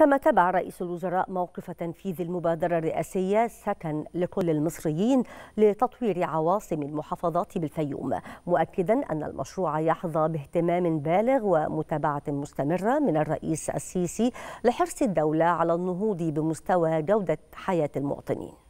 كما تبع رئيس الوزراء موقف تنفيذ المبادرة الرئاسية سكن لكل المصريين لتطوير عواصم المحافظات بالفيوم مؤكدا أن المشروع يحظى باهتمام بالغ ومتابعة مستمرة من الرئيس السيسي لحرص الدولة على النهوض بمستوى جودة حياة المواطنين